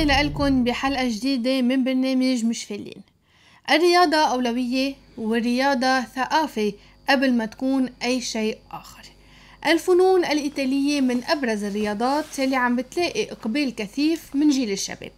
أهلا لكم بحلقة جديدة من برنامج مش فلين الرياضة أولوية والرياضة ثقافة قبل ما تكون أي شيء آخر الفنون الإيطالية من أبرز الرياضات اللي عم بتلاقي إقبال كثيف من جيل الشباب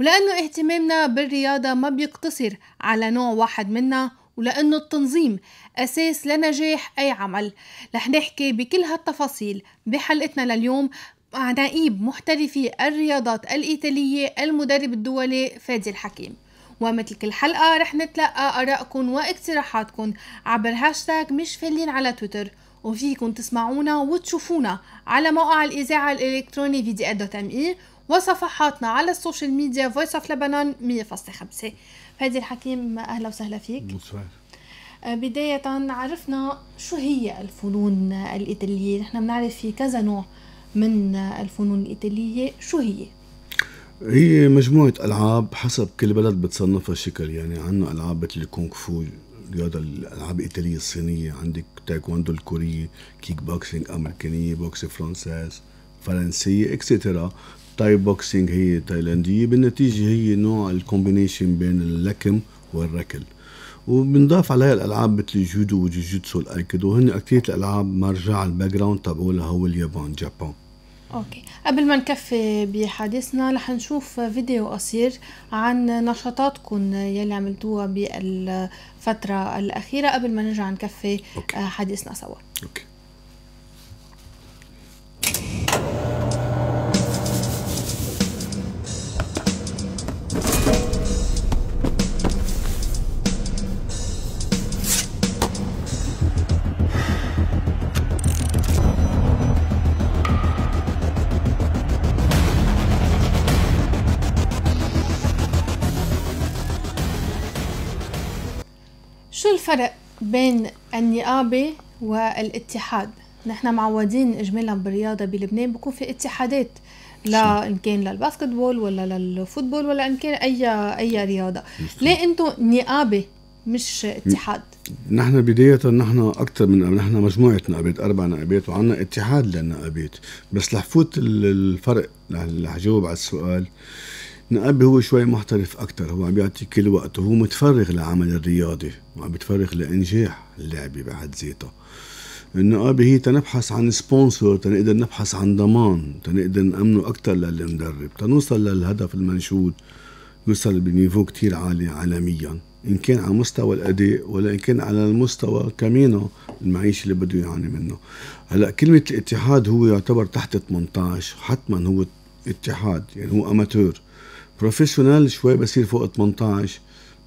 ولأنه اهتمامنا بالرياضة ما بيقتصر على نوع واحد منها ولأنه التنظيم أساس لنجاح أي عمل رح نحكي بكل هالتفاصيل بحلقتنا لليوم مع نائب محترفي الرياضات الإيطالية المدرب الدولي فادي الحكيم ومثل كل حلقة رح نتلقى آرائكم واقتراحاتكم عبر هاشتاغ مش فلين على تويتر وفيكم تسمعونا وتشوفونا على موقع الإذاعة الإلكتروني فيدي دوت ام اي وصفحاتنا على السوشيال ميديا فويس اوف لبنان 100.5 فادي الحكيم أهلا وسهلا فيك مصفر. آه، بداية عرفنا شو هي الفنون الإيطالية نحن بنعرف في كذا نوع من الفنون الإيطالية شو هي؟ هي مجموعة ألعاب حسب كل بلد بتصنفها شكل يعني عندنا ألعاب مثل الكونغ فو الرياضة الألعاب الإيطالية الصينية عندك تايكواندو الكورية كيك بوكسينج أمريكانية بوكس فرنساس فرنسية اكسترا تاي بوكسينج هي تايلاندية بالنتيجة هي نوع الكومبينيشن بين اللكم والركل وبنضاف عليها الالعاب مثل الجودو والجوجيتسو والايكيدو هن اكثر الالعاب مرجع الباك جراوند تبعولها هو اليابان جابان اوكي قبل ما نكفي بحديثنا رح نشوف فيديو قصير عن نشاطاتكم يلي عملتوها بالفترة الأخيرة قبل ما نرجع نكفي أوكي. حديثنا سوا أوكي. شو الفرق بين النقابة والاتحاد؟ نحن معودين اجمالا بالرياضه بلبنان بكون في اتحادات لا ان كان للباسكتبول ولا للفوتبول ولا ان كان اي اي رياضه ليه انتم نقابه مش اتحاد نحن بداية نحن أكثر من نحن مجموعة نقابات أربع نقابات وعنا اتحاد للنقابات بس لحفوت الفرق لحجاوب على السؤال نقبي هو شوي محترف اكثر هو عم بيعطي كل وقته هو متفرغ لعمل الرياضي وعم بيتفرغ لانجاح اللعبه بحد ذاتها النقابة هي تنبحث عن سبونسر تنقدر نبحث عن ضمان تنقدر نأمنه أكثر للمدرب تنوصل للهدف المنشود يوصل بنيفو كتير عالي عالميا إن كان على مستوى الأداء ولا إن كان على المستوى كمان المعيشة اللي بده يعاني منه هلا كلمة الاتحاد هو يعتبر تحت 18 حتما هو اتحاد يعني هو أماتور بروفيشنال شوي بصير فوق 18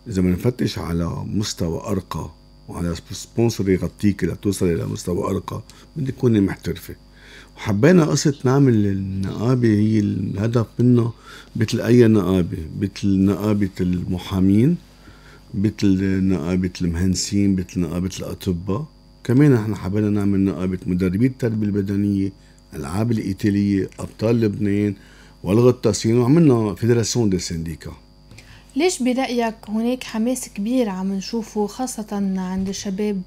اذا بدنا نفتش على مستوى ارقى وعلى سبونسر يغطيك لتوصلي لمستوى ارقى بدك تكوني محترفه وحبينا قصة نعمل النقابة هي الهدف منها مثل أي نقابة مثل نقابة المحامين مثل نقابة المهندسين مثل نقابة الأطباء كمان احنا حبينا نعمل نقابة مدربي التربية البدنية ألعاب الإيطالية أبطال لبنان والغطاسين وعملنا فيدراسيون دي سينديكا ليش برأيك هناك حماس كبير عم نشوفه خاصة عند الشباب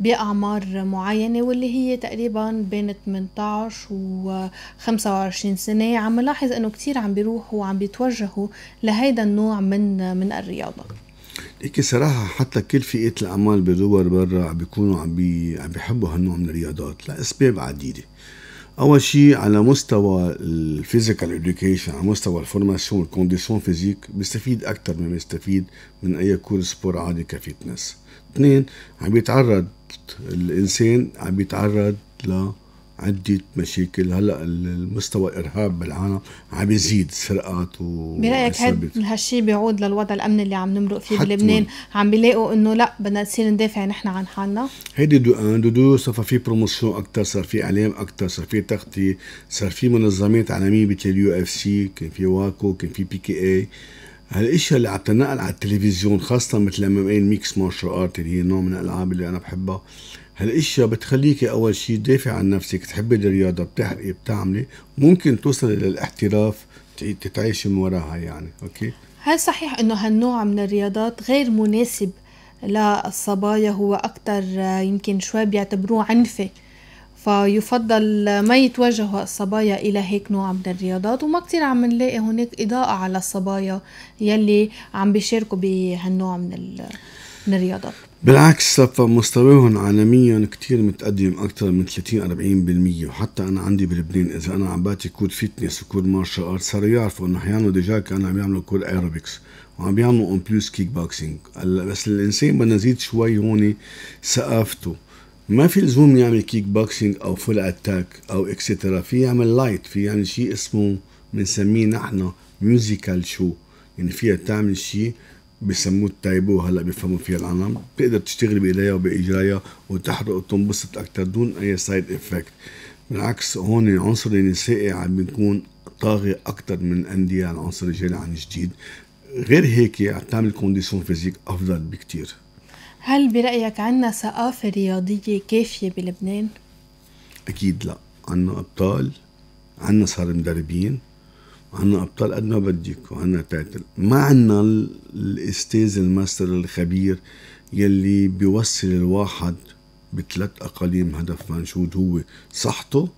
بأعمار معينة واللي هي تقريبا بين 18 و 25 سنة عم نلاحظ انه كتير عم بيروحوا وعم بيتوجهوا لهيدا النوع من من الرياضة ليكي صراحة حتى كل فئة الأعمال بدول برا عم بيكونوا عم بيحبوا هالنوع من الرياضات لأسباب عديدة اول شيء على مستوى الفيزيكال اديوكيشن على مستوى الفورماسيون والكونديسيون فيزيك بيستفيد اكثر مما يستفيد من اي كورس سبور عادي كفيتنس اثنين عم بيتعرض الانسان عم بيتعرض ل عدة مشاكل هلا المستوى الارهاب بالعالم عم بيزيد سرقات و برايك هالشيء بيعود للوضع الامني اللي عم نمرق فيه بلبنان عم بيلاقوا انه لا بدنا نصير ندافع نحن عن حالنا هيدي دو دو صار في بروموسيون اكثر صار في اعلام اكثر صار في تغطيه صار في منظمات عالميه مثل اليو اف سي كان في واكو كان في بي كي اي هالاشياء اللي عم تنقل على التلفزيون خاصه مثل ام ام اي الميكس مارشال ارت اللي هي نوع من الالعاب اللي انا بحبها هالاشياء بتخليك اول شيء تدافع عن نفسك تحبي الرياضه بتحرقي بتعملي ممكن توصلي للاحتراف تتعيش من وراها يعني اوكي هل صحيح انه هالنوع من الرياضات غير مناسب للصبايا هو اكثر آه، يمكن شوي بيعتبروه عنفه فيفضل ما يتوجهوا الصبايا إلى هيك نوع من الرياضات وما كتير عم نلاقي هناك إضاءة على الصبايا يلي عم بيشاركوا بهالنوع من, من الرياضات بالعكس صفى مستواهم عالميا كتير متقدم اكثر من 30 40% وحتى أنا عندي بلبنان إذا أنا عم بعطي كود فيتنس وكود مارشال أرت صاروا يعرفوا إنه أحيانا ديجا كانوا عم يعملوا كود أيروبكس وعم يعملوا أون بلوس كيك بوكسينج بس الإنسان بدنا نزيد شوي هون ثقافته ما في لزوم يعمل كيك بوكسينج أو فول أتاك أو إكسترا في يعمل لايت في يعمل شيء اسمه بنسميه نحن ميوزيكال شو يعني فيها تعمل شيء بسموه التايبو هلا بيفهموا فيها العالم بتقدر تشتغل بايديها وباجريها وتحرق وتنبسط اكثر دون اي سايد افكت بالعكس هون العنصر النسائي عم بيكون طاغي اكثر من انديه العنصر الرجالي عن جديد غير هيك عم تعمل كونديسيون فيزيك افضل بكثير هل برايك عندنا ثقافه رياضيه كافيه بلبنان اكيد لا عندنا ابطال عندنا صار مدربين وعنا ابطال قد ما بدك وعنا تايتل ما عنا الاستاذ الماستر الخبير يلي بيوصل الواحد بثلاث اقاليم هدف منشود هو صحته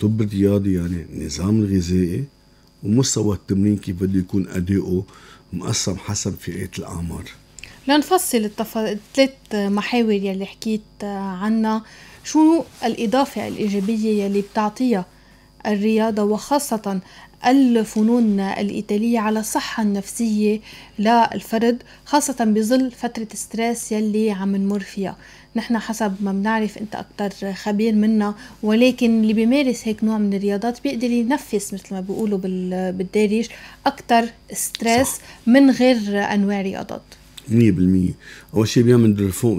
طب رياضي يعني النظام الغذائي ومستوى التمرين كيف بده يكون اداؤه مقسم حسب فئات الاعمار لنفصل التف... الثلاث محاور يلي حكيت آه، عنها شو الإضافة الإيجابية يلي بتعطيها الرياضة وخاصة الفنون الإيطالية على الصحة النفسية للفرد خاصة بظل فترة ستريس يلي عم نمر فيها نحن حسب ما بنعرف انت اكتر خبير منا ولكن اللي بيمارس هيك نوع من الرياضات بيقدر ينفس مثل ما بيقولوا بالدارج اكتر ستريس من غير انواع رياضات 100% اول شيء بيعمل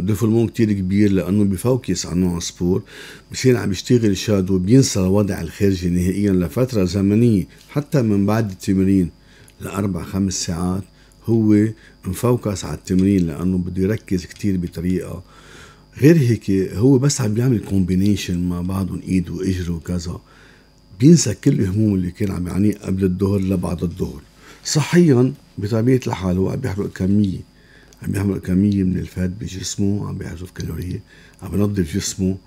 ديفولمون كتير كبير لانه بفوكس على نوع سبور بصير عم يشتغل شادو بينسى الوضع الخارجي نهائيا لفتره زمنيه حتى من بعد التمرين لاربع خمس ساعات هو مفوكس على التمرين لانه بده يركز كتير بطريقه غير هيك هو بس عم بيعمل كومبينيشن مع بعضهم ايد واجر وكذا بينسى كل الهموم اللي كان عم يعانيه قبل الظهر لبعد الظهر صحيا بطبيعه الحال هو عم بيحرق كميه عم يعمل كمية من الفات بجسمه عم بيحذف كالوريا عم ينظف جسمه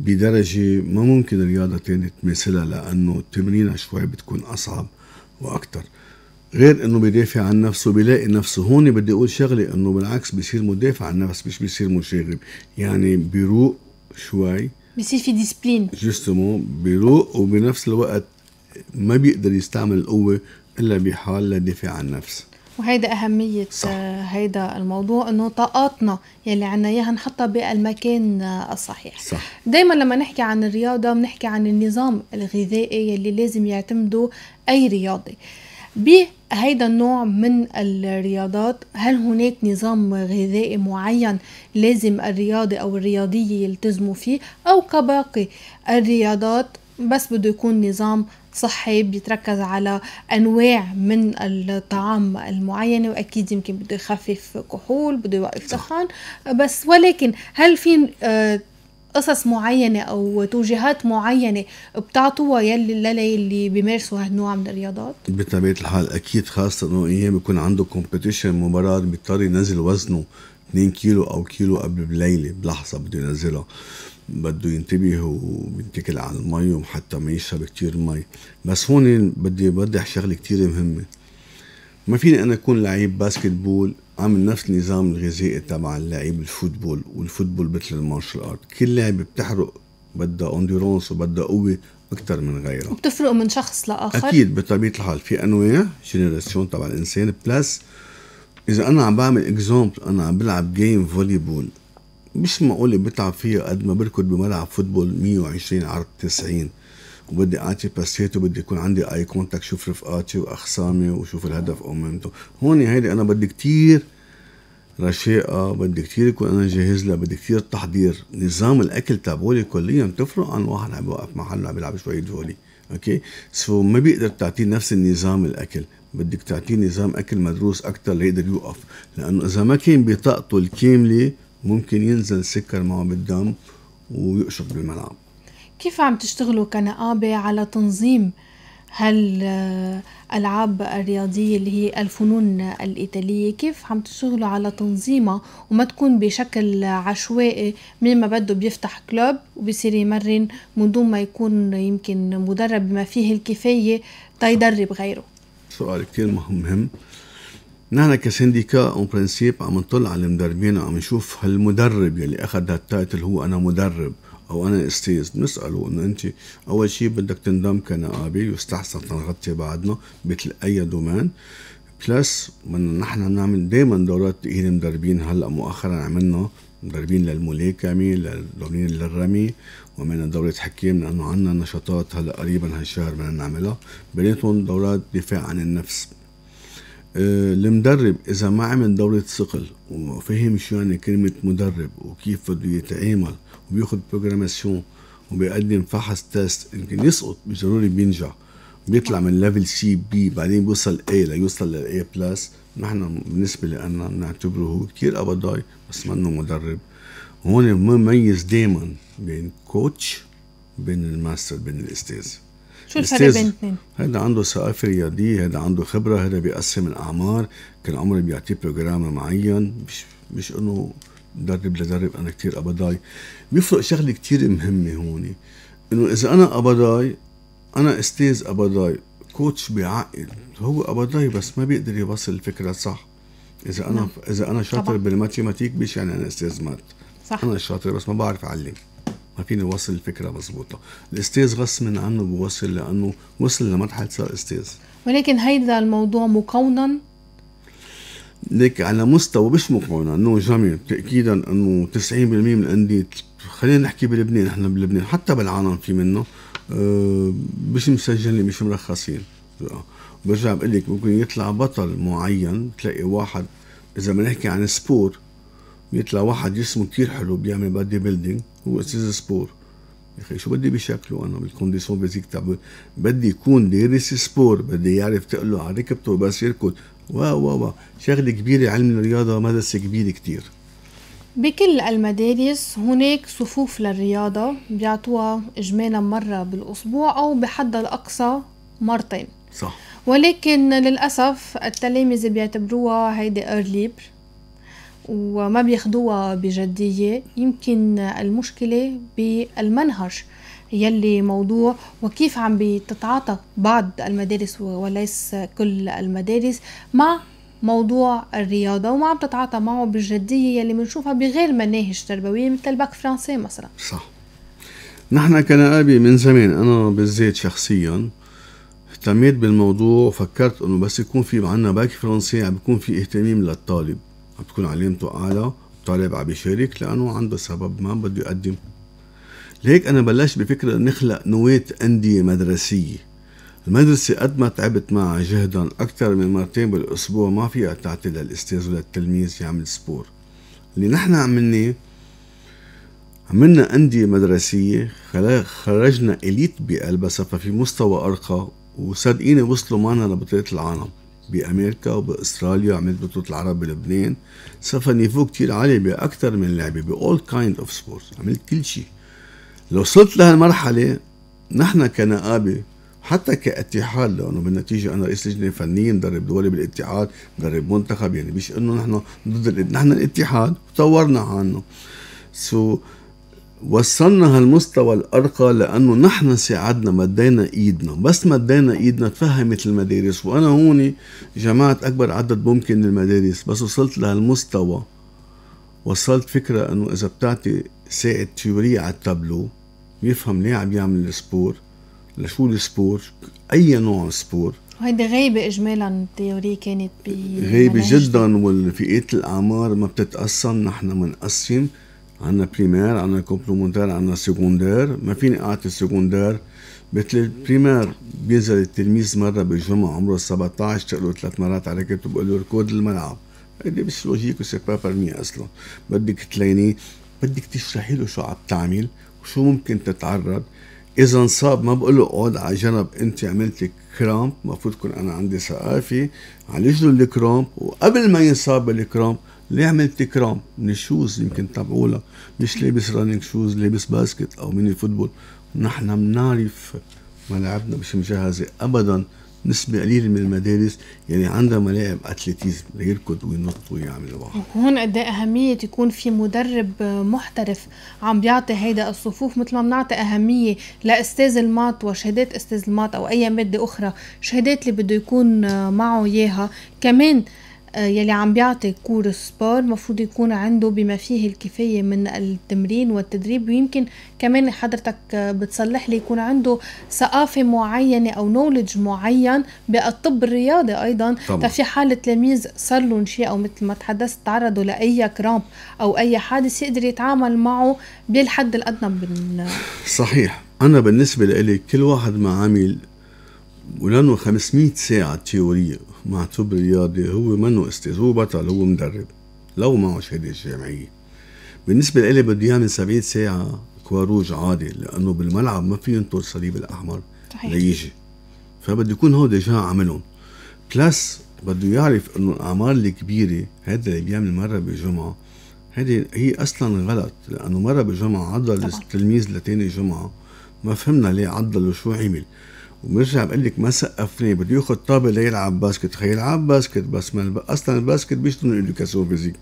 بدرجة ما ممكن رياضة تانية تماثلها لأنه التمرين شوي بتكون أصعب واكثر غير انه بيدافع عن نفسه بيلاقي نفسه هون بدي اقول شغله انه بالعكس بيصير مدافع عن نفسه مش بيصير مشاغب يعني بيروق شوي بيصير في ديسبلين جسمه بيروق وبنفس الوقت ما بيقدر يستعمل القوه الا بحال للدفاع عن نفسه وهيدا أهمية صح. آه، هيدا الموضوع إنه طاقاتنا يلي عنا إياها نحطها بالمكان آه، الصحيح صح. دايما لما نحكي عن الرياضة بنحكي عن النظام الغذائي يلي لازم يعتمده أي رياضي بهيدا النوع من الرياضات هل هناك نظام غذائي معين لازم الرياضي أو الرياضية يلتزموا فيه أو كباقي الرياضات بس بده يكون نظام صحي بيتركز على انواع من الطعام المعينه واكيد يمكن بده يخفف كحول بده يوقف دخان بس ولكن هل في آه، قصص معينة أو توجيهات معينة بتعطوها يلي للي اللي بيمارسوا هالنوع من الرياضات؟ بطبيعة الحال أكيد خاصة إنه أيام بيكون عنده كومبيتيشن مباراة بيضطر ينزل وزنه 2 كيلو أو كيلو قبل بليلة بلحظة بده ينزلها بده ينتبه وبنتكل على المي وحتى ما يشرب كتير مي بس هون بدي اوضح شغله كتير مهمه ما فيني انا اكون لعيب باسكت بول عامل نفس النظام الغذائي تبع اللعيب الفوتبول والفوتبول مثل المارشال ارت كل لعبه بتحرق بدها اندورانس وبدها قوه اكثر من غيرها وبتفرق من شخص لاخر اكيد بطبيعه الحال في انواع جينيراسيون تبع الانسان بلس اذا انا عم بعمل اكزامبل انا عم بلعب جيم فولي بول مش معقولة بتعب فيها قد ما بركض بملعب فوتبول 120 عرض 90 وبدي اعطي باسيت وبدي يكون عندي اي كونتاكت شوف رفقاتي واخصامي وشوف الهدف او مهمته هون هيدي انا بدي كتير رشاقة بدي كتير يكون انا جاهز لها بدي كتير تحضير نظام الاكل تابولي كليا بتفرق عن واحد عم بيوقف محل عم بيلعب شوية فولي اوكي سو ما بيقدر تعطيه نفس النظام الاكل بدك تعطيه نظام اكل مدروس اكثر ليقدر يوقف لانه اذا ما كان بطاقته الكامله ممكن ينزل سكر معه بالدم ويقشط بالملعب كيف عم تشتغلوا كنقابة على تنظيم هالألعاب الرياضية اللي هي الفنون الإيطالية كيف عم تشتغلوا على تنظيمها وما تكون بشكل عشوائي مين ما بده بيفتح كلوب وبصير يمرن من دون ما يكون يمكن مدرب بما فيه الكفاية تيدرب غيره سؤال كثير مهم نحن كسنديكا اون برنسيب عم نطلع على المدربين وعم نشوف هالمدرب يلي اخذ هالتايتل هو انا مدرب او انا استاذ بنساله انه انت اول شيء بدك تندم كنقابه يستحسن تنغطي بعضنا مثل اي دومان بلس من نحن نعمل دائما دورات تاهيل مدربين هلا مؤخرا عملنا مدربين للملاكمة للدورين للرمي ومن دورة حكيم لأنه عندنا نشاطات هلا قريبا هالشهر بدنا نعملها بيناتهم دورات دفاع عن النفس آه، المدرب اذا ما عمل دوره ثقل وفهم شو يعني كلمه مدرب وكيف بده يتعامل وبياخذ بروجراماسيون وبيقدم فحص تيست يمكن يسقط ضروري بينجح بيطلع من ليفل سي بي بعدين بيوصل اي ليوصل للاي بلس نحن بالنسبه لنا بنعتبره هو كثير ابداي بس منه مدرب هون بنميز دائما بين كوتش بين الماستر بين الاستاذ شو الفرق بين الاثنين؟ هيدا عنده ثقافه رياضيه، هيدا عنده خبره، هيدا بيقسم الاعمار، كان عمر بيعطيه بروجرام معين مش مش انه درب لدرب انا كثير قبضاي، بيفرق شغله كثير مهمه هون انه اذا انا قبضاي انا استاذ قبضاي كوتش بيعقل هو قبضاي بس ما بيقدر يوصل الفكره صح اذا انا نعم. اذا انا شاطر بالماتيماتيك مش يعني انا استاذ مات صح انا شاطر بس ما بعرف اعلم ما فيني وصل الفكره مزبوطة الاستاذ غصب عنه بوصل لانه وصل لمرحله صار استاذ ولكن هيدا الموضوع مكونا ليك على مستوى مش مكونا انه جميل تاكيدا انه 90% من الانديه خلينا نحكي بلبنان احنا بلبنان حتى بالعالم في منه آه، مش مسجلين مش مرخصين برجع بقول لك ممكن يطلع بطل معين تلاقي واحد اذا بنحكي عن سبور بيطلع واحد جسمه كتير حلو بيعمل بادي بيلدينغ هو استاذ سبور يا اخي شو بدي بشكله انا بالكونديسيون فيزيك تبعه بدي يكون دارس سبور بدي يعرف تقله على ركبته بس يركض و و و شغله كبيره علم الرياضه مدرسه كبيره كتير بكل المدارس هناك صفوف للرياضة بيعطوها إجمالا مرة بالأسبوع أو بحد الأقصى مرتين صح ولكن للأسف التلاميذ بيعتبروها هيدي ارليبر وما بياخدوها بجدية يمكن المشكلة بالمنهج يلي موضوع وكيف عم بتتعاطى بعض المدارس وليس كل المدارس مع موضوع الرياضة وما عم تتعاطى معه بالجدية يلي بنشوفها بغير مناهج تربوية مثل الباك فرنسي مثلا صح نحن كنقابي من زمان أنا بالذات شخصيا اهتميت بالموضوع وفكرت انه بس يكون في عندنا باك فرنسي عم بيكون في اهتمام للطالب عم تكون علامته أعلى الطالب عم يشارك لأنه عنده سبب ما بده يقدم لهيك أنا بلشت بفكرة نخلق نواة أندية مدرسية المدرسة قد ما تعبت معها جهدا أكثر من مرتين بالأسبوع ما فيها تعطي للأستاذ وللتلميذ يعمل سبور اللي نحن عملناه عملنا أندية مدرسية خرجنا إليت بقلبها صفى في مستوى أرقى وصدقيني وصلوا معنا لبطولة العالم بامريكا وباستراليا وعملت بطوله العرب بلبنان صفى نيفو كتير عالي باكثر من لعبه باول كايند اوف سبورتس عملت كل شيء لو وصلت لهالمرحله نحن كنقابه حتى كاتحاد لانه بالنتيجه انا رئيس لجنه فنيه مدرب دولي بالاتحاد مدرب منتخب يعني مش انه نحن ضد نحن الاتحاد وطورنا عنه سو so وصلنا هالمستوى الارقى لانه نحن ساعدنا مدينا ايدنا بس مدينا ايدنا تفهمت المدارس وانا هون جمعت اكبر عدد ممكن من المدارس بس وصلت لهالمستوى وصلت فكره انه اذا بتعطي ساعه تيورية على التابلو بيفهم عم يعمل السبور لشو السبور اي نوع سبور وهيدي غايبة إجمالا التيوري كانت ب غايبة جدا والفئات الأعمار ما بتتقسم نحن منقسم عندنا بريمير عندنا كومبلومونتير عندنا سكوندير ما فيني اعطي السكوندير مثل البريمير بينزل التلميذ مره بالجمعه عمره 17 تقله ثلاث مرات على كتب بقول له ركود الملعب هيدي مش لوجيك وسي با برمي اصلا بدك تلينيه بدك تشرحي له شو عم تعمل وشو ممكن تتعرض اذا انصاب ما بقول له اقعد على جنب انت عملت كرامب المفروض تكون انا عندي ثقافه عالج له الكرامب وقبل ما ينصاب بالكرامب ليه عملت كرامب من الشوز يمكن تبعولها مش لابس رانينج شوز لابس باسكت او ميني فوتبول نحن بنعرف ملاعبنا مش مجهزه ابدا نسبة قليلة من المدارس يعني عندها ملاعب أتلتيزم ليركض وينط ويعمل بعض وهون قد إيه أهمية يكون في مدرب محترف عم بيعطي هيدا الصفوف مثل ما بنعطي أهمية لأستاذ المات وشهادات أستاذ المات أو أي مادة أخرى شهادات اللي بده يكون معه إياها كمان آه، يلي عم بيعطي كورس سبور مفروض يكون عنده بما فيه الكفاية من التمرين والتدريب ويمكن كمان حضرتك آه، بتصلح لي يكون عنده ثقافة معينة أو نولج معين بالطب الرياضي أيضا طبعا. في حال تلاميذ صار لهم شيء أو مثل ما تحدثت تعرضوا لأي كرامب أو أي حادث يقدر يتعامل معه بالحد الأدنى من صحيح أنا بالنسبة لي كل واحد ما عامل ولانه 500 ساعة تيورية مع طب رياضي هو منه استاذ هو بطل هو مدرب لو معه شهادة جامعية بالنسبة لإلي بده يعمل 70 ساعة كواروج عادي لأنه بالملعب ما في ينطر الصليب الأحمر صحيح. ليجي فبده يكون هو ديجا عملهم بلس بده يعرف انه الاعمار الكبيره هذا اللي بيعمل مره بالجمعه هذه هي اصلا غلط لانه مره بالجمعه عضل التلميذ لتاني جمعه ما فهمنا ليه عضل وشو عمل وبيرجع بقول لك ما سقفني بده ياخذ طابه ليلعب باسكت يلعب باسكت بس ما اصلا الباسكت بيشتغل كاسو فيزيك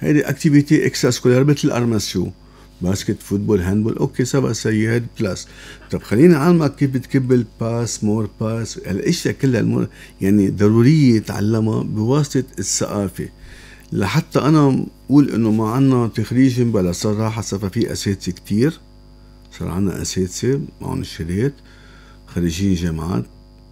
هيدي اكتيفيتي اكسترا سكولار مثل شو باسكت فوتبول هاندبول اوكي سبع سيد بلس طب خليني اعلمك كيف بتكب الباس مور باس الاشياء كلها المور يعني ضروريه تعلمها بواسطه الثقافه لحتى انا اقول انه ما عنا تخريج بلا صراحه صفى في اساتذه كتير صار عنا اساتذه معهم الشريط خريجي جامعات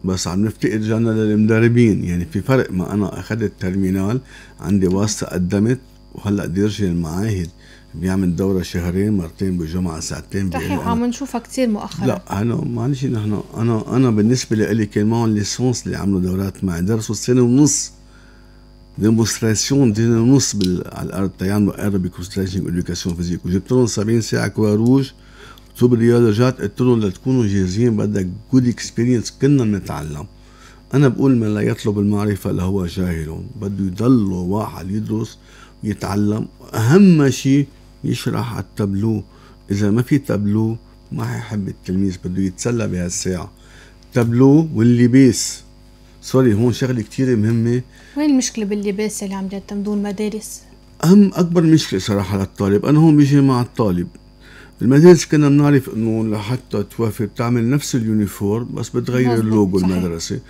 بس عم نفتقد رجعنا للمدربين يعني في فرق ما انا اخذت ترمينال عندي واسطه قدمت وهلا بدي ارجع المعاهد بيعمل دورة شهرين مرتين بالجمعة ساعتين صحيح عم نشوفها كثير مؤخرا لا أنا معلش نحن أنا أنا بالنسبة لي كان معهم ليسونس اللي عملوا دورات معي درسوا سنة ونص ديمونستراسيون سنة ونص على الأرض تيعملوا أربي وستريتشنج إدوكاسيون فيزيك وجبت لهم 70 ساعة كواروج روج سو الرياضه جات قلت لهم لتكونوا جاهزين بدك جود اكسبيرينس كنا بنتعلم انا بقول من لا يطلب المعرفه لهو جاهل بده يضل واحد يدرس ويتعلم اهم شيء يشرح على التابلو اذا ما في تابلو ما حيحب التلميذ بده يتسلى بهالساعه التابلو واللباس سوري هون شغله كتير مهمه وين المشكله باللباس اللي عم يعتمدوه المدارس اهم اكبر مشكله صراحه للطالب انا هون بيجي مع الطالب المدارس كنا بنعرف انه لحتى توافي بتعمل نفس اليونيفورم بس بتغير اللوجو المدرسه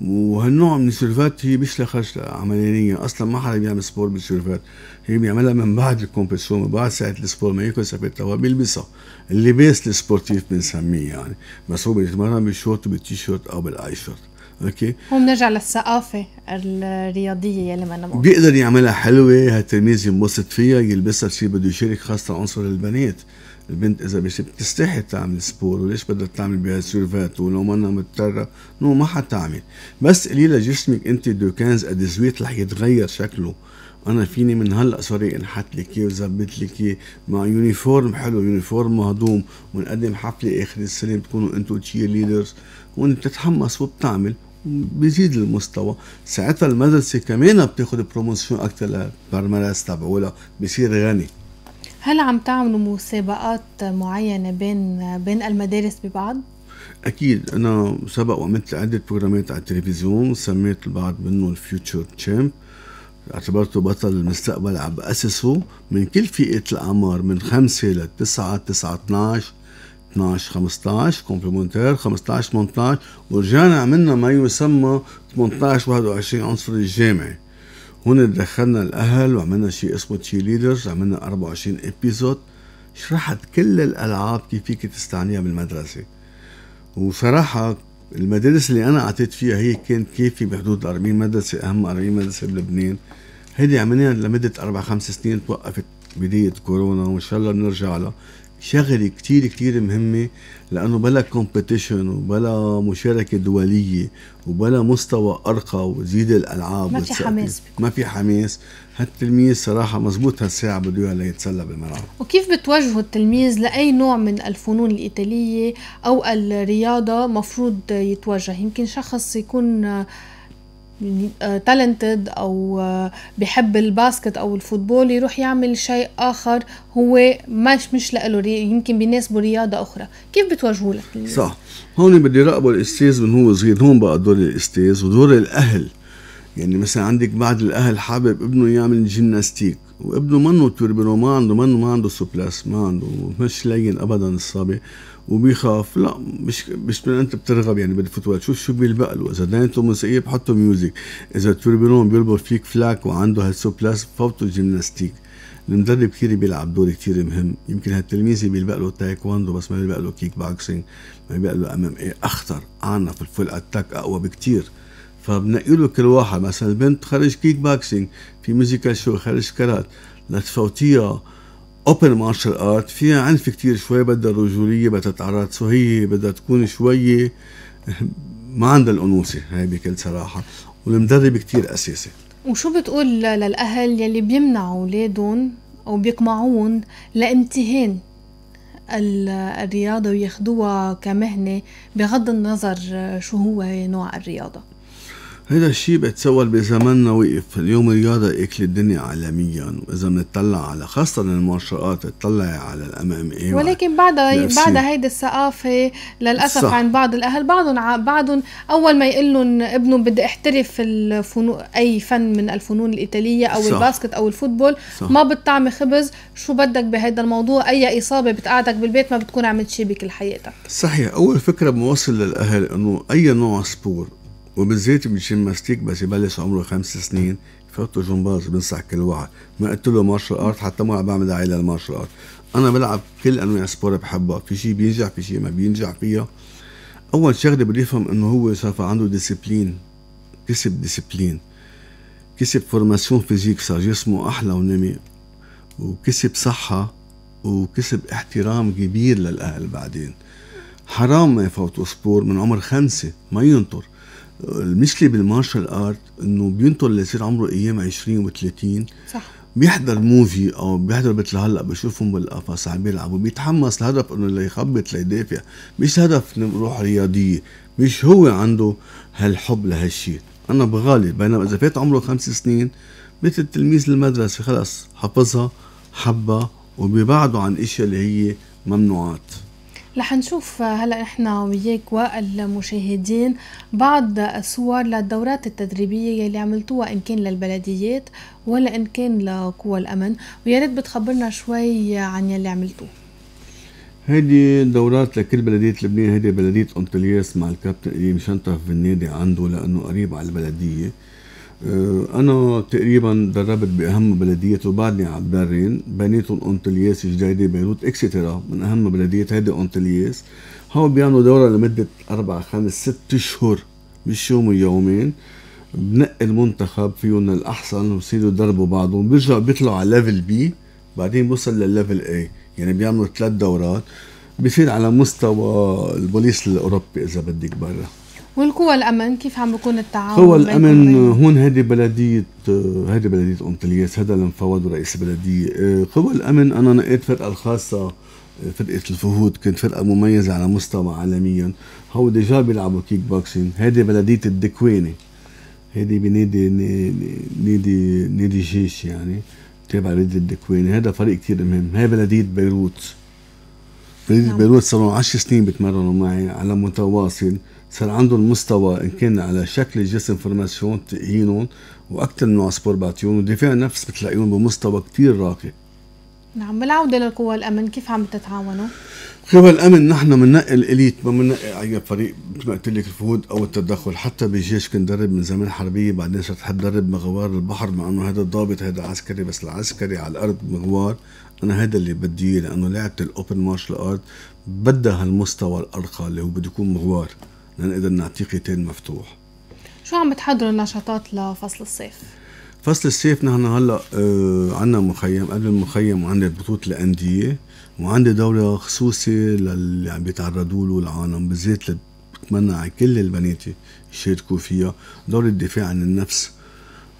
وهالنوع من السيرفات هي مش لخرج عملانية اصلا ما حدا بيعمل سبور بالسيرفات هي بيعملها من بعد الكومبيسيون من بعد ساعه السبور ما ياكل سبت بيلبسها اللباس السبورتيف بنسميه يعني بس هو بيتمرن بالشورت وبالتيشيرت او بالاي شورت اوكي وبنرجع للثقافه الرياضيه يلي ما أنا بيقدر يعملها حلوه هالتلميذ ينبسط فيها يلبسها بشيء بده يشارك خاصه عنصر البنات البنت اذا بشي بتستحي تعمل سبور وليش بدها تعمل بها سيرفات ولو منا مضطره نو ما حتعمل بس قولي لجسمك انت دو كانز ادزويت رح يتغير شكله انا فيني من هلا سوري انحت لك اياه وزبط لك اياه مع يونيفورم حلو يونيفورم مهضوم ونقدم حفله اخر السنه بتكونوا انتم تشير ليدرز وانت بتتحمس وبتعمل بيزيد المستوى ساعتها المدرسه كمان بتاخد بروموسيون اكثر للبرمرس تبعولها بصير غني هل عم تعملوا مسابقات معينة بين بين المدارس ببعض؟ اكيد انا سبق وعملت عده بروجرامات على التلفزيون سميت البعض منه الفيوتشر تشامب اعتبرته بطل المستقبل عم بأسسه من كل فئة الأعمار من خمسة لتسعة تسعة 12 12 15 كومبليمونتير 15 18 ورجعنا عملنا ما يسمى 18 21 عنصري الجامعي هون دخلنا الاهل وعملنا شيء اسمه تشي ليدرز عملنا 24 ابيزود شرحت كل الالعاب كيف فيك تستعنيها بالمدرسه وصراحه المدارس اللي انا اعطيت فيها هي كانت كافيه بحدود 40 مدرسه اهم 40 مدرسه بلبنان هيدي عملناها لمده اربع خمس سنين توقفت بدايه كورونا وان شاء الله بنرجع لها شغله كتير كتير مهمة لأنه بلا كومبيتيشن وبلا مشاركة دولية وبلا مستوى أرقى وزيد الألعاب ما في حماس ما في حماس هالتلميذ صراحة مزبوط هالساعة بده إياه ليتسلى بالملعب وكيف بتوجهوا التلميذ لأي نوع من الفنون الإيطالية أو الرياضة مفروض يتوجه يمكن شخص يكون تالنتد آه، او آه، بحب الباسكت او الفوتبول يروح يعمل شيء اخر هو مش مش لإله يمكن بيناسبه رياضه اخرى كيف بتواجهوا لك صح هون بده يراقبوا الاستاذ من هو صغير هون بقى دور الاستاذ ودور الاهل يعني مثلا عندك بعض الاهل حابب ابنه يعمل جيمناستيك وابنه منه توربينو ما عنده منه ما عنده سوبلاس ما عنده مش لين ابدا الصبي وبيخاف لا مش مش من انت بترغب يعني بالفوتبول شوف شو بيلبق له اذا دانته موسيقيه بحطه ميوزك اذا التوربينون بيلبق فيك فلاك وعنده هالسوبلاس بفوته جيمناستيك المدرب كثير بيلعب دور كثير مهم يمكن هالتلميذ بيلبق له تايكواندو بس ما بيلبق له كيك بوكسينج ما بيلبق له ام ام اي اخطر عنا في الفول اتاك اقوى بكثير فبنقي له كل واحد مثلا البنت خرج كيك باكسينج في ميوزيكال شو خرج كارات لتفوتيها اوبن مارشال ارت فيها عنف كتير شوي بدها رجوليه بدها تعرض سو هي بدها تكون شوي ما عندها الانوثه هي بكل صراحه والمدرب كتير اساسي وشو بتقول للاهل يلي بيمنعوا اولادهم او بيقمعوهم لامتهان الرياضة وياخدوها كمهنة بغض النظر شو هو نوع الرياضة هذا الشيء بتسول بزمننا وقف اليوم الرياضة اكل الدنيا عالميا واذا بنطلع على خاصة المارشالات ارت تطلع على الام ام اي ولكن بعدها بعدها هيدي الثقافة للاسف صح. عند بعض الاهل بعضهم بعضهم اول ما يقول لهم ابنهم بدي احترف الفنون اي فن من الفنون الايطالية او صح. الباسكت او الفوتبول صح. ما بتطعمي خبز شو بدك بهذا الموضوع اي اصابة بتقعدك بالبيت ما بتكون عملت شيء بكل حياتك صحيح اول فكرة بنوصل للاهل انه اي نوع سبور وبالزيت بنشم ماستيك بس يبلش عمره خمس سنين فوتو جمباز بنصح كل واحد ما قلت له مارشال ارت حتى ما بعمل دعايه للمارشال ارت انا بلعب كل انواع سبور بحبها في شيء بينجح في شيء ما بينجح فيها اول شغله بده يفهم انه هو صار عنده ديسيبلين كسب ديسيبلين كسب فورماسيون فيزيك صار جسمه احلى ونمي وكسب صحه وكسب احترام كبير للاهل بعدين حرام ما يفوتوا سبور من عمر خمسه ما ينطر المشكله بالمارشال ارت انه بينطر ليصير عمره ايام 20 و30 صح بيحضر موفي او بيحضر مثل هلا بشوفهم بالقفص عم بيلعبوا بيتحمس الهدف انه ليخبط ليدافع مش هدف روح رياضيه مش هو عنده هالحب لهالشيء انا بغالي بينما اذا فات عمره خمس سنين مثل تلميذ المدرسه خلص حفظها حبها وبيبعدوا عن اشياء اللي هي ممنوعات رح نشوف هلا نحن وياك والمشاهدين بعض الصور للدورات التدريبية يلي عملتوها إن كان للبلديات ولا إن كان لقوى الأمن ويا ريت بتخبرنا شوي عن يلي عملتوه هيدي دورات لكل بلدية لبنان هيدي بلدية أنطلياس مع الكابتن شنطه في بالنادي عنده لأنه قريب على البلدية آه، انا تقريبا دربت باهم بلديات وبعدني عم الدارين بنيتهم اونتلياس جديده بيروت اكسترا من اهم بلديات هيدي اونتلياس هو بيعملوا دوره لمده اربع خمس ست اشهر مش يوم ويومين بنقي المنتخب فيهم الاحسن وبصيروا يدربوا بعضهم بيرجعوا بيطلعوا على ليفل بي بعدين بوصل للليفل اي يعني بيعملوا ثلاث دورات بصير على مستوى البوليس الاوروبي اذا بدك برا والقوى الامن كيف عم بكون التعاون قوى الامن هون هذه بلديه هذه بلديه انطلياس هذا المفوض ورئيس البلديه آه، قوى الامن انا نقيت فرقه الخاصه آه، فرقه الفهود كانت فرقه مميزه على مستوى عالميا هو ديجا بيلعبوا كيك بوكسينج هذه بلديه الدكويني هذه بنادي نادي نادي جيش يعني تابع لنادي الدكويني هذا فريق كثير مهم هي بلديه بيروت بلديه نعم. بيروت صار لهم 10 سنين بتمرنوا معي على متواصل صار عندهم مستوى ان كان على شكل الجسم فورماسيون تقيينهم واكثر من بعطيهم ودفاع نفس بتلاقيهم بمستوى كثير راقي نعم بالعوده لقوى الامن كيف عم تتعاونوا؟ قوى الامن نحن بننقي الاليت ما بننقي اي فريق مثل ما قلت لك الفهود او التدخل حتى بالجيش كنت درب من زمان حربيه بعدين صرت احب درب مغوار البحر مع انه هذا الضابط هذا عسكري بس العسكري على الارض مغوار انا هذا اللي بدي اياه لانه لعبه الاوبن مارشال ارت بدها هالمستوى الارقى اللي هو بده يكون مغوار لنقدر نعطيه قتال مفتوح شو عم بتحضروا النشاطات لفصل الصيف؟ فصل الصيف نحن هلا آه عندنا مخيم قبل المخيم عندنا بطوله الانديه وعندي دورة خصوصي للي يعني عم بيتعرضوا له العالم بالذات بتمنى على كل البنات يشاركوا فيها دورة الدفاع عن النفس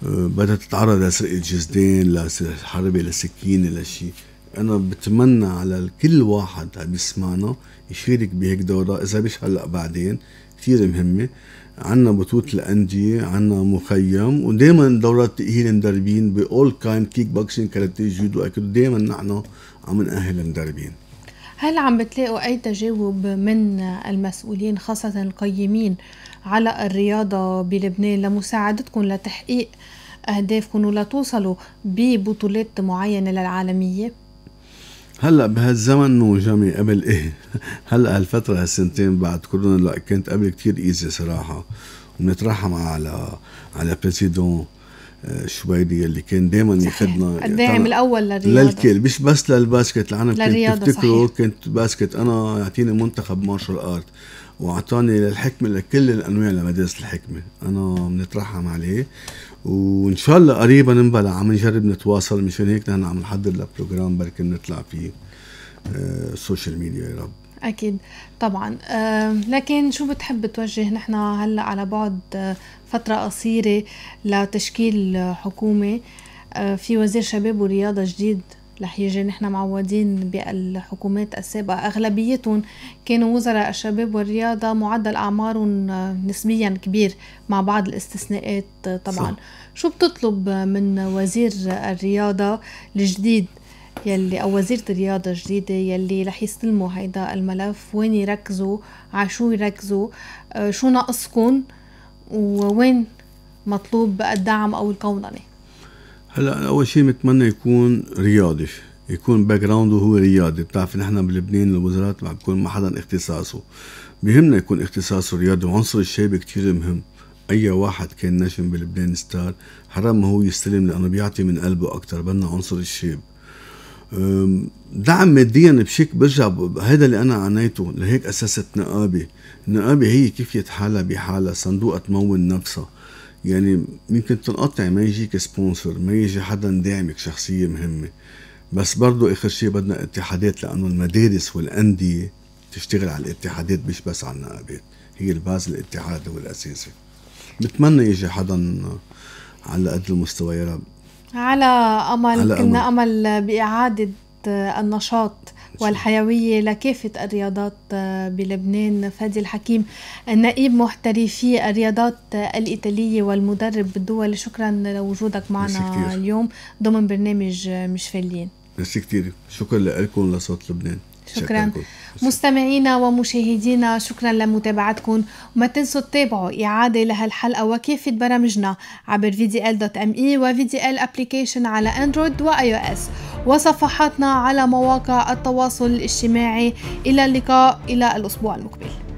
آه بدها تتعرض لسرقة جزدان لحربة لسكينة لشيء انا بتمنى على كل واحد عم يسمعنا يشارك بهيك دورة اذا مش هلا بعدين كثير مهمة عنا بطولة الأندية عنا مخيم ودائما دورات تأهيل مدربين بأول كاين كيك بوكسين كاراتيه جودو أكيد دائما نحن عم نأهل المدربين هل عم بتلاقوا أي تجاوب من المسؤولين خاصة القيمين على الرياضة بلبنان لمساعدتكم لتحقيق أهدافكم ولتوصلوا ببطولات معينة للعالمية؟ هلا بهالزمن وجامي قبل ايه هلا هالفترة هالسنتين بعد كورونا لا كانت قبل كتير ايزي صراحة ونترحم على على بريسيدون الشبيديه اللي كان دائما يخدنا الداعم الاول للرياضه للكل مش بس للباسكت العالم كنت تفتكره كنت باسكت انا يعطيني منتخب مارشال ارت واعطاني للحكمه لكل الانواع لمدارس الحكمه انا بنترحم عليه وان شاء الله قريبا نبلع عم نجرب نتواصل مشان هيك نحن عم نحضر لبروجرام بركي نطلع فيه آه سوشيال ميديا يا رب أكيد طبعا أه لكن شو بتحب توجه نحن هلأ على بعد آه، فترة قصيرة لتشكيل حكومة أه في وزير شباب ورياضة جديد رح يجي نحن معودين بالحكومات السابقة أغلبيتهم كانوا وزراء الشباب والرياضة معدل أعمارهم آه، نسبيا كبير مع بعض الاستثناءات آه، طبعا صح. شو بتطلب من وزير الرياضة الجديد يلي او وزيره الرياضه الجديده يلي رح يستلموا هيدا الملف وين يركزوا على شو يركزوا آه، شو ناقصكم ووين مطلوب الدعم او القوضنه هلا اول شيء بتمنى يكون رياضي يكون باك جراوند هو رياضي بتعرف نحن بلبنان الوزارات ما بكون ما حدا اختصاصه بهمنا يكون اختصاصه رياضي وعنصر الشاب كتير مهم اي واحد كان نجم بلبنان ستار حرام ما هو يستلم لانه بيعطي من قلبه اكثر بدنا عنصر الشاب دعم ماديا بشيك برجع هذا اللي انا عانيته لهيك اسست نقابه النقابه هي كيف حالها بحالها صندوقها تمول نفسها يعني يمكن تنقطع ما يجيك سبونسر ما يجي حدا داعمك شخصيه مهمه بس برضو اخر شيء بدنا اتحادات لانه المدارس والانديه تشتغل على الاتحادات مش بس على النقابات هي الباز الاتحاد والاساسي بتمنى يجي حدا على قد المستوى يا رب على امل على كنا امل, أمل باعاده النشاط والحيوية لكافة الرياضات آه، بلبنان فادي الحكيم نائب محترفي الرياضات الإيطالية والمدرب بالدول شكرا لوجودك معنا اليوم ضمن برنامج مش فاليين ميرسي كثير شكرا لكم لصوت لبنان شكرا مستمعينا ومشاهدينا شكرا لمتابعتكم وما تنسوا تتابعوا إعادة لهالحلقة وكيف برامجنا عبر vdl.me و vdl application على أندرويد و أو إس وصفحاتنا على مواقع التواصل الاجتماعي إلى اللقاء إلى الأسبوع المقبل